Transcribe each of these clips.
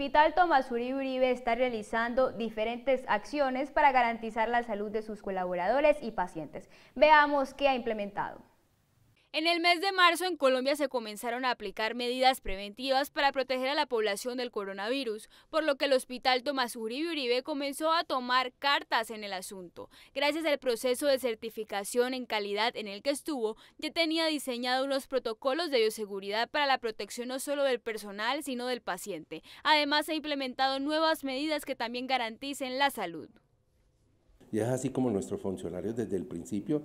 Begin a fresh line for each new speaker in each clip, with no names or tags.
Hospital Tomás Uribe está realizando diferentes acciones para garantizar la salud de sus colaboradores y pacientes. Veamos qué ha implementado. En el mes de marzo en Colombia se comenzaron a aplicar medidas preventivas para proteger a la población del coronavirus, por lo que el Hospital Tomás Uribe Uribe comenzó a tomar cartas en el asunto, gracias al proceso de certificación en calidad en el que estuvo, ya tenía diseñado unos protocolos de bioseguridad para la protección no solo del personal, sino del paciente. Además, ha implementado nuevas medidas que también garanticen la salud.
Y es así como nuestros funcionarios desde el principio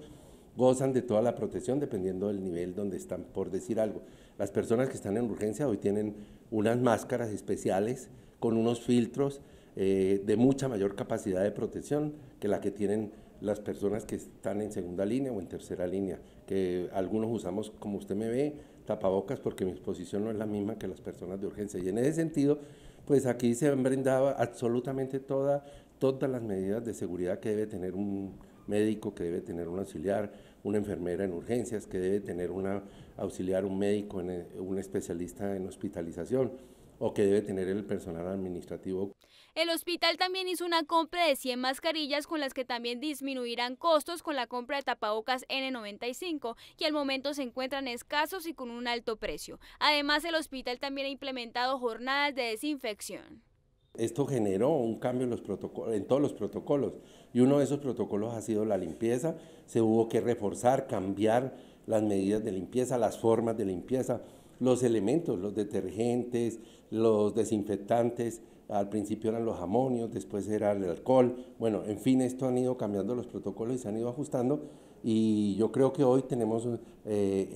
gozan de toda la protección dependiendo del nivel donde están, por decir algo. Las personas que están en urgencia hoy tienen unas máscaras especiales con unos filtros eh, de mucha mayor capacidad de protección que la que tienen las personas que están en segunda línea o en tercera línea, que algunos usamos, como usted me ve, tapabocas porque mi exposición no es la misma que las personas de urgencia. Y en ese sentido, pues aquí se han brindado absolutamente toda, todas las medidas de seguridad que debe tener un, médico que debe tener un auxiliar, una enfermera en urgencias que debe tener una auxiliar, un médico, en, un especialista en hospitalización o que debe tener el personal administrativo.
El hospital también hizo una compra de 100 mascarillas con las que también disminuirán costos con la compra de tapabocas N95, que al momento se encuentran escasos y con un alto precio. Además, el hospital también ha implementado jornadas de desinfección.
Esto generó un cambio en, todos los protocolos y uno de esos protocolos ha sido la limpieza. Se hubo que reforzar, cambiar las medidas de limpieza, las formas de limpieza, los elementos, los detergentes, los desinfectantes. Al principio eran los amonios, después era el alcohol. Bueno, en fin, esto han ido cambiando los protocolos y se han ido ajustando y yo creo que hoy tenemos eh,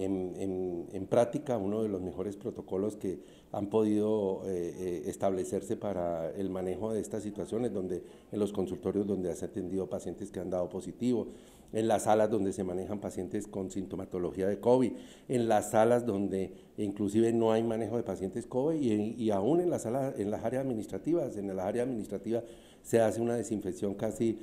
en, práctica uno de los mejores protocolos que han podido eh, eh, establecerse para el manejo de estas situaciones, donde en los consultorios donde se ha atendido pacientes que han dado positivo, en las salas donde se manejan pacientes con sintomatología de COVID, en las salas donde inclusive no hay manejo de pacientes COVID y, aún en, las salas, en las áreas administrativas. En las áreas administrativas se hace una desinfección casi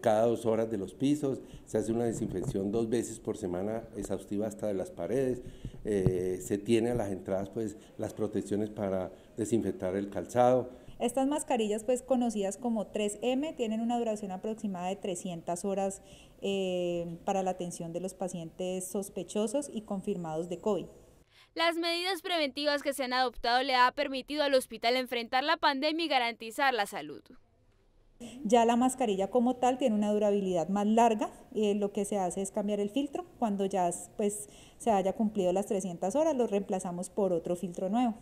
cada dos horas de los pisos, se hace una desinfección dos veces por semana exhaustiva hasta de las paredes, eh, se tiene a las entradas pues las protecciones para desinfectar el calzado.
Estas mascarillas, pues conocidas como 3M, tienen una duración aproximada de 300 horas eh, para la atención de los pacientes sospechosos y confirmados de COVID.
Las medidas preventivas que se han adoptado le ha permitido al hospital enfrentar la pandemia y garantizar la salud.
Ya la mascarilla como tal tiene una durabilidad más larga y lo que se hace es cambiar el filtro. Cuando ya pues, se haya cumplido las 300 horas, lo reemplazamos por otro filtro nuevo.